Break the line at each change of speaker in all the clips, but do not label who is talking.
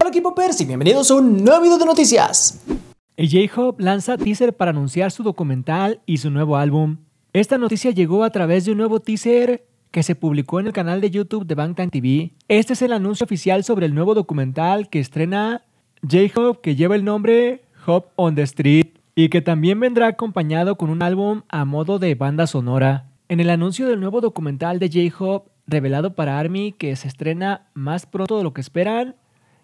Hola equipo Percy, bienvenidos a un nuevo video de noticias. J-Hope lanza teaser para anunciar su documental y su nuevo álbum. Esta noticia llegó a través de un nuevo teaser que se publicó en el canal de YouTube de Bangtan TV. Este es el anuncio oficial sobre el nuevo documental que estrena J-Hope que lleva el nombre Hop on the Street y que también vendrá acompañado con un álbum a modo de banda sonora. En el anuncio del nuevo documental de J-Hope revelado para Army que se estrena más pronto de lo que esperan.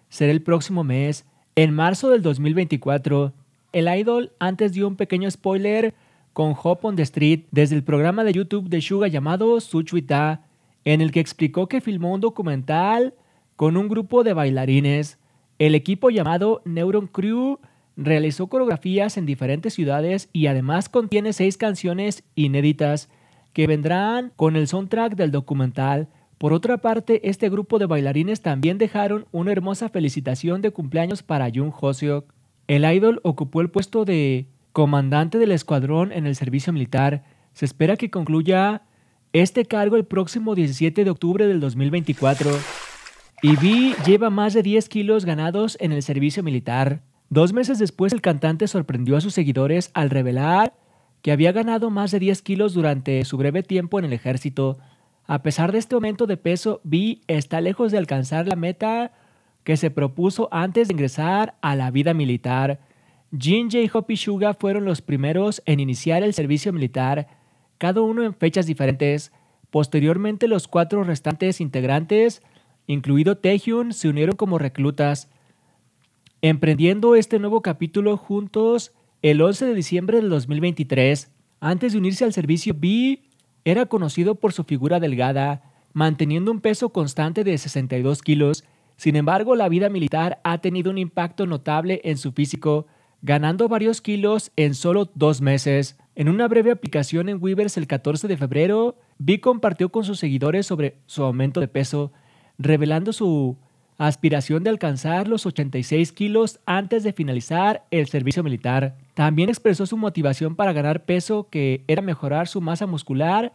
Será el próximo mes, en marzo del 2024. El Idol antes dio un pequeño spoiler con Hop on the Street desde el programa de YouTube de Suga llamado Suchuita, en el que explicó que filmó un documental con un grupo de bailarines. El equipo llamado Neuron Crew realizó coreografías en diferentes ciudades y además contiene seis canciones inéditas que vendrán con el soundtrack del documental. Por otra parte, este grupo de bailarines también dejaron una hermosa felicitación de cumpleaños para Jung Hoseok. El idol ocupó el puesto de comandante del escuadrón en el servicio militar. Se espera que concluya este cargo el próximo 17 de octubre del 2024. Y V lleva más de 10 kilos ganados en el servicio militar. Dos meses después, el cantante sorprendió a sus seguidores al revelar que había ganado más de 10 kilos durante su breve tiempo en el ejército. A pesar de este aumento de peso, Vi está lejos de alcanzar la meta que se propuso antes de ingresar a la vida militar. Jinja y Hopi Shuga fueron los primeros en iniciar el servicio militar, cada uno en fechas diferentes. Posteriormente, los cuatro restantes integrantes, incluido Taehyun, se unieron como reclutas. Emprendiendo este nuevo capítulo juntos, el 11 de diciembre del 2023, antes de unirse al servicio B, era conocido por su figura delgada, manteniendo un peso constante de 62 kilos. Sin embargo, la vida militar ha tenido un impacto notable en su físico, ganando varios kilos en solo dos meses. En una breve aplicación en Weavers el 14 de febrero, B compartió con sus seguidores sobre su aumento de peso, revelando su aspiración de alcanzar los 86 kilos antes de finalizar el servicio militar. También expresó su motivación para ganar peso, que era mejorar su masa muscular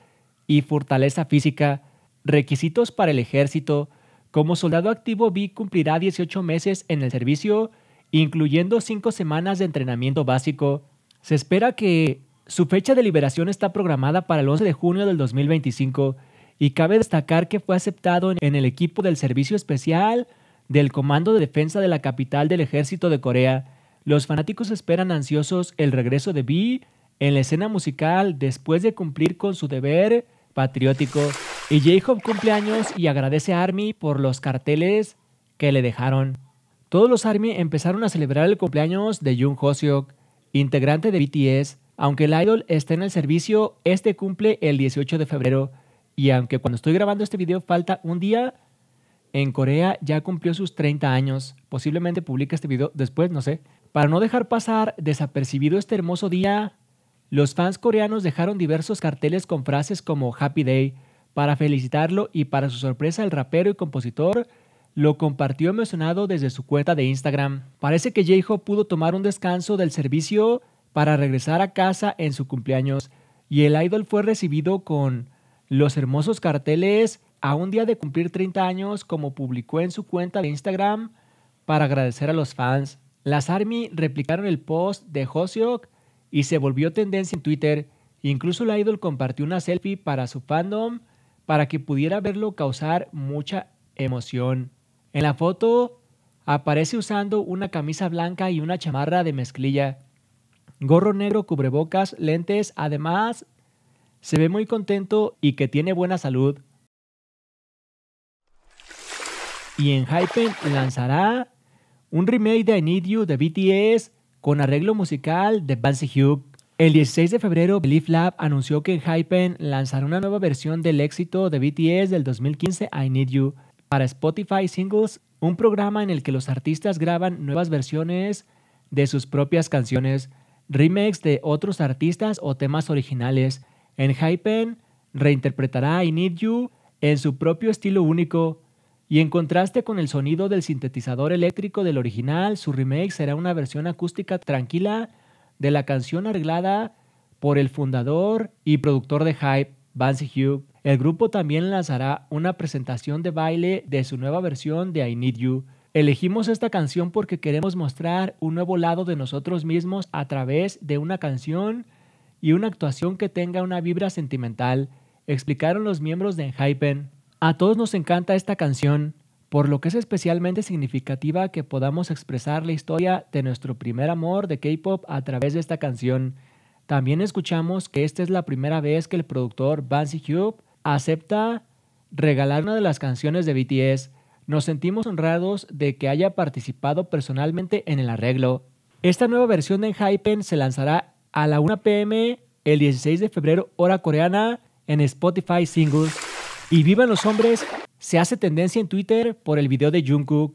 y fortaleza física, requisitos para el ejército. Como soldado activo, Vi cumplirá 18 meses en el servicio, incluyendo 5 semanas de entrenamiento básico. Se espera que su fecha de liberación está programada para el 11 de junio del 2025 y cabe destacar que fue aceptado en el equipo del Servicio Especial del Comando de Defensa de la capital del Ejército de Corea los fanáticos esperan ansiosos el regreso de Bee en la escena musical después de cumplir con su deber patriótico. Y J-Hope cumple años y agradece a ARMY por los carteles que le dejaron. Todos los ARMY empezaron a celebrar el cumpleaños de Jung Hoseok, integrante de BTS. Aunque el idol está en el servicio, este cumple el 18 de febrero. Y aunque cuando estoy grabando este video falta un día, en Corea ya cumplió sus 30 años. Posiblemente publica este video después, no sé. Para no dejar pasar desapercibido este hermoso día, los fans coreanos dejaron diversos carteles con frases como Happy Day para felicitarlo y para su sorpresa el rapero y compositor lo compartió emocionado desde su cuenta de Instagram. Parece que j pudo tomar un descanso del servicio para regresar a casa en su cumpleaños y el idol fue recibido con los hermosos carteles a un día de cumplir 30 años, como publicó en su cuenta de Instagram, para agradecer a los fans. Las ARMY replicaron el post de Hoseok y se volvió tendencia en Twitter. Incluso la idol compartió una selfie para su fandom para que pudiera verlo causar mucha emoción. En la foto aparece usando una camisa blanca y una chamarra de mezclilla, gorro negro, cubrebocas, lentes, además se ve muy contento y que tiene buena salud y en Hypen lanzará un remake de I Need You de BTS con arreglo musical de Bansy Hugh. El 16 de febrero, Belief Lab anunció que en Hypen lanzará una nueva versión del éxito de BTS del 2015 I Need You para Spotify Singles, un programa en el que los artistas graban nuevas versiones de sus propias canciones, remakes de otros artistas o temas originales. En Hypen reinterpretará I Need You en su propio estilo único, y en contraste con el sonido del sintetizador eléctrico del original, su remake será una versión acústica tranquila de la canción arreglada por el fundador y productor de Hype, Vance Hugh. El grupo también lanzará una presentación de baile de su nueva versión de I Need You. Elegimos esta canción porque queremos mostrar un nuevo lado de nosotros mismos a través de una canción y una actuación que tenga una vibra sentimental, explicaron los miembros de Hypen. A todos nos encanta esta canción, por lo que es especialmente significativa que podamos expresar la historia de nuestro primer amor de K-Pop a través de esta canción. También escuchamos que esta es la primera vez que el productor Bansi Cube acepta regalar una de las canciones de BTS. Nos sentimos honrados de que haya participado personalmente en el arreglo. Esta nueva versión de Hypen se lanzará a la 1 pm el 16 de febrero hora coreana en Spotify Singles. Y vivan los hombres se hace tendencia en Twitter por el video de Jungkook.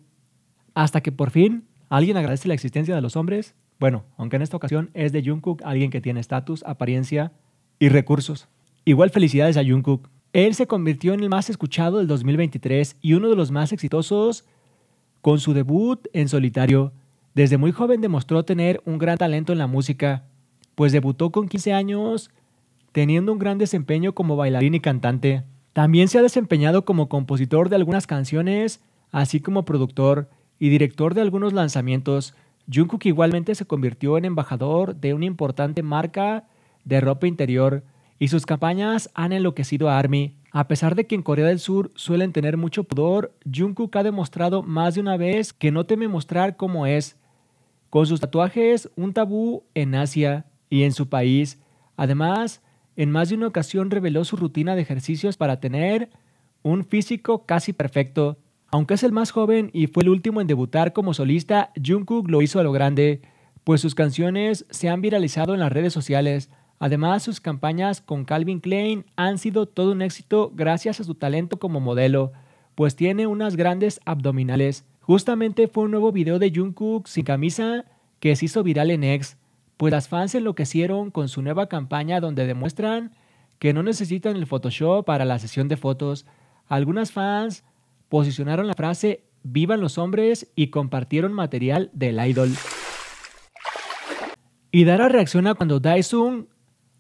Hasta que por fin alguien agradece la existencia de los hombres. Bueno, aunque en esta ocasión es de Jungkook, alguien que tiene estatus, apariencia y recursos. Igual felicidades a Jungkook. Él se convirtió en el más escuchado del 2023 y uno de los más exitosos con su debut en solitario. Desde muy joven demostró tener un gran talento en la música, pues debutó con 15 años teniendo un gran desempeño como bailarín y cantante. También se ha desempeñado como compositor de algunas canciones, así como productor y director de algunos lanzamientos. Jungkook igualmente se convirtió en embajador de una importante marca de ropa interior y sus campañas han enloquecido a ARMY. A pesar de que en Corea del Sur suelen tener mucho pudor, Jungkook ha demostrado más de una vez que no teme mostrar cómo es. Con sus tatuajes, un tabú en Asia y en su país. Además, en más de una ocasión reveló su rutina de ejercicios para tener un físico casi perfecto. Aunque es el más joven y fue el último en debutar como solista, Jungkook lo hizo a lo grande, pues sus canciones se han viralizado en las redes sociales. Además, sus campañas con Calvin Klein han sido todo un éxito gracias a su talento como modelo, pues tiene unas grandes abdominales. Justamente fue un nuevo video de Jungkook sin camisa que se hizo viral en X, pues las fans enloquecieron con su nueva campaña donde demuestran que no necesitan el Photoshop para la sesión de fotos. Algunas fans posicionaron la frase Vivan los hombres y compartieron material del idol. Y Dara reacciona cuando Daesung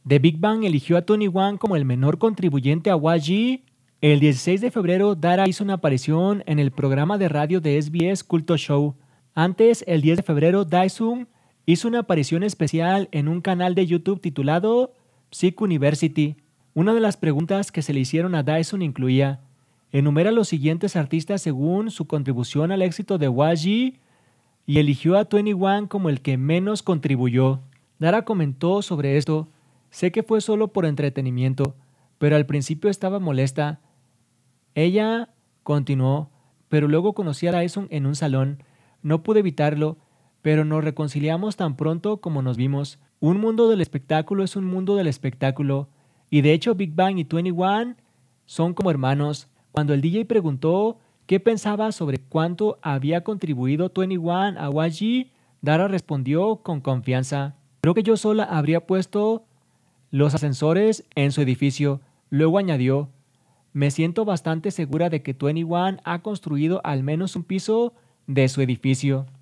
de Big Bang eligió a Tony Wan como el menor contribuyente a YG. El 16 de febrero, Dara hizo una aparición en el programa de radio de SBS Culto Show. Antes, el 10 de febrero, Daesung hizo una aparición especial en un canal de YouTube titulado Psych University. Una de las preguntas que se le hicieron a Dyson incluía, enumera los siguientes artistas según su contribución al éxito de Waji y eligió a 21 como el que menos contribuyó. Dara comentó sobre esto, sé que fue solo por entretenimiento, pero al principio estaba molesta. Ella continuó, pero luego conocí a Dyson en un salón. No pude evitarlo pero nos reconciliamos tan pronto como nos vimos. Un mundo del espectáculo es un mundo del espectáculo, y de hecho Big Bang y 21 son como hermanos. Cuando el DJ preguntó qué pensaba sobre cuánto había contribuido 21 a YG, Dara respondió con confianza. Creo que yo sola habría puesto los ascensores en su edificio. Luego añadió, me siento bastante segura de que 21 ha construido al menos un piso de su edificio.